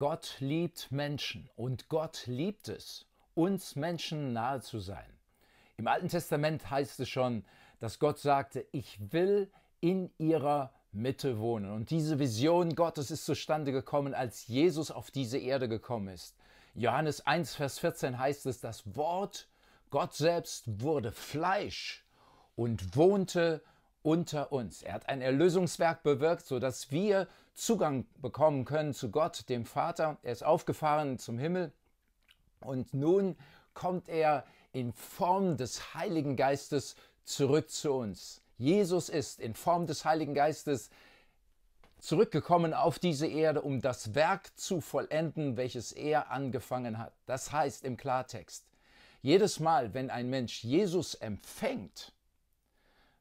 Gott liebt Menschen und Gott liebt es, uns Menschen nahe zu sein. Im Alten Testament heißt es schon, dass Gott sagte, ich will in ihrer Mitte wohnen. Und diese Vision Gottes ist zustande gekommen, als Jesus auf diese Erde gekommen ist. Johannes 1, Vers 14 heißt es, das Wort Gott selbst wurde Fleisch und wohnte unter uns. Er hat ein Erlösungswerk bewirkt, sodass wir Zugang bekommen können zu Gott, dem Vater. Er ist aufgefahren zum Himmel und nun kommt er in Form des Heiligen Geistes zurück zu uns. Jesus ist in Form des Heiligen Geistes zurückgekommen auf diese Erde, um das Werk zu vollenden, welches er angefangen hat. Das heißt im Klartext, jedes Mal, wenn ein Mensch Jesus empfängt,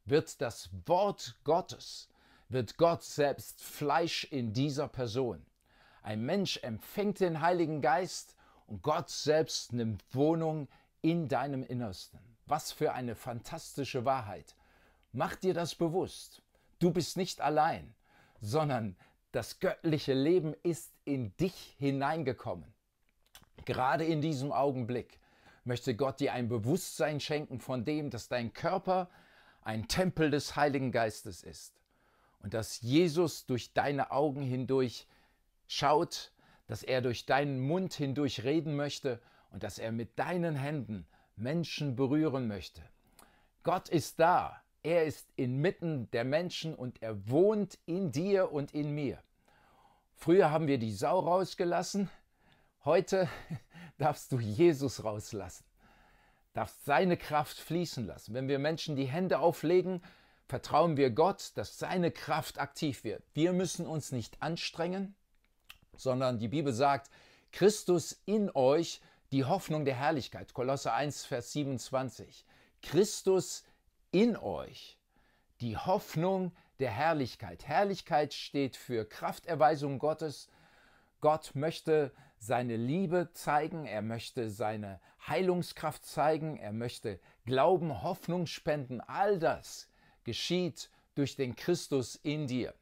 wird das Wort Gottes, wird Gott selbst Fleisch in dieser Person. Ein Mensch empfängt den Heiligen Geist und Gott selbst nimmt Wohnung in deinem Innersten. Was für eine fantastische Wahrheit. Mach dir das bewusst. Du bist nicht allein, sondern das göttliche Leben ist in dich hineingekommen. Gerade in diesem Augenblick möchte Gott dir ein Bewusstsein schenken von dem, dass dein Körper ein Tempel des Heiligen Geistes ist und dass Jesus durch deine Augen hindurch schaut, dass er durch deinen Mund hindurch reden möchte und dass er mit deinen Händen Menschen berühren möchte. Gott ist da, er ist inmitten der Menschen und er wohnt in dir und in mir. Früher haben wir die Sau rausgelassen, heute darfst du Jesus rauslassen darf seine Kraft fließen lassen. Wenn wir Menschen die Hände auflegen, vertrauen wir Gott, dass seine Kraft aktiv wird. Wir müssen uns nicht anstrengen, sondern die Bibel sagt, Christus in euch, die Hoffnung der Herrlichkeit. Kolosse 1, Vers 27. Christus in euch, die Hoffnung der Herrlichkeit. Herrlichkeit steht für Krafterweisung Gottes Gott möchte seine Liebe zeigen, er möchte seine Heilungskraft zeigen, er möchte Glauben, Hoffnung spenden. All das geschieht durch den Christus in dir.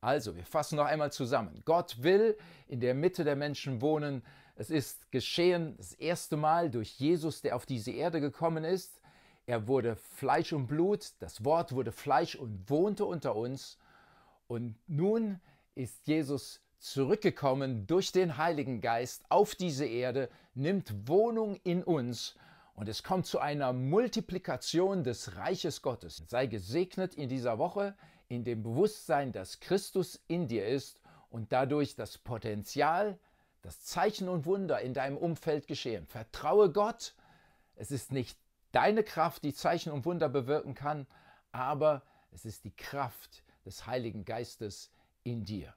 Also, wir fassen noch einmal zusammen. Gott will in der Mitte der Menschen wohnen. Es ist geschehen das erste Mal durch Jesus, der auf diese Erde gekommen ist. Er wurde Fleisch und Blut, das Wort wurde Fleisch und wohnte unter uns. Und nun ist Jesus zurückgekommen durch den Heiligen Geist auf diese Erde, nimmt Wohnung in uns und es kommt zu einer Multiplikation des Reiches Gottes. Sei gesegnet in dieser Woche in dem Bewusstsein, dass Christus in dir ist und dadurch das Potenzial, das Zeichen und Wunder in deinem Umfeld geschehen. Vertraue Gott. Es ist nicht deine Kraft, die Zeichen und Wunder bewirken kann, aber es ist die Kraft des Heiligen Geistes in dir.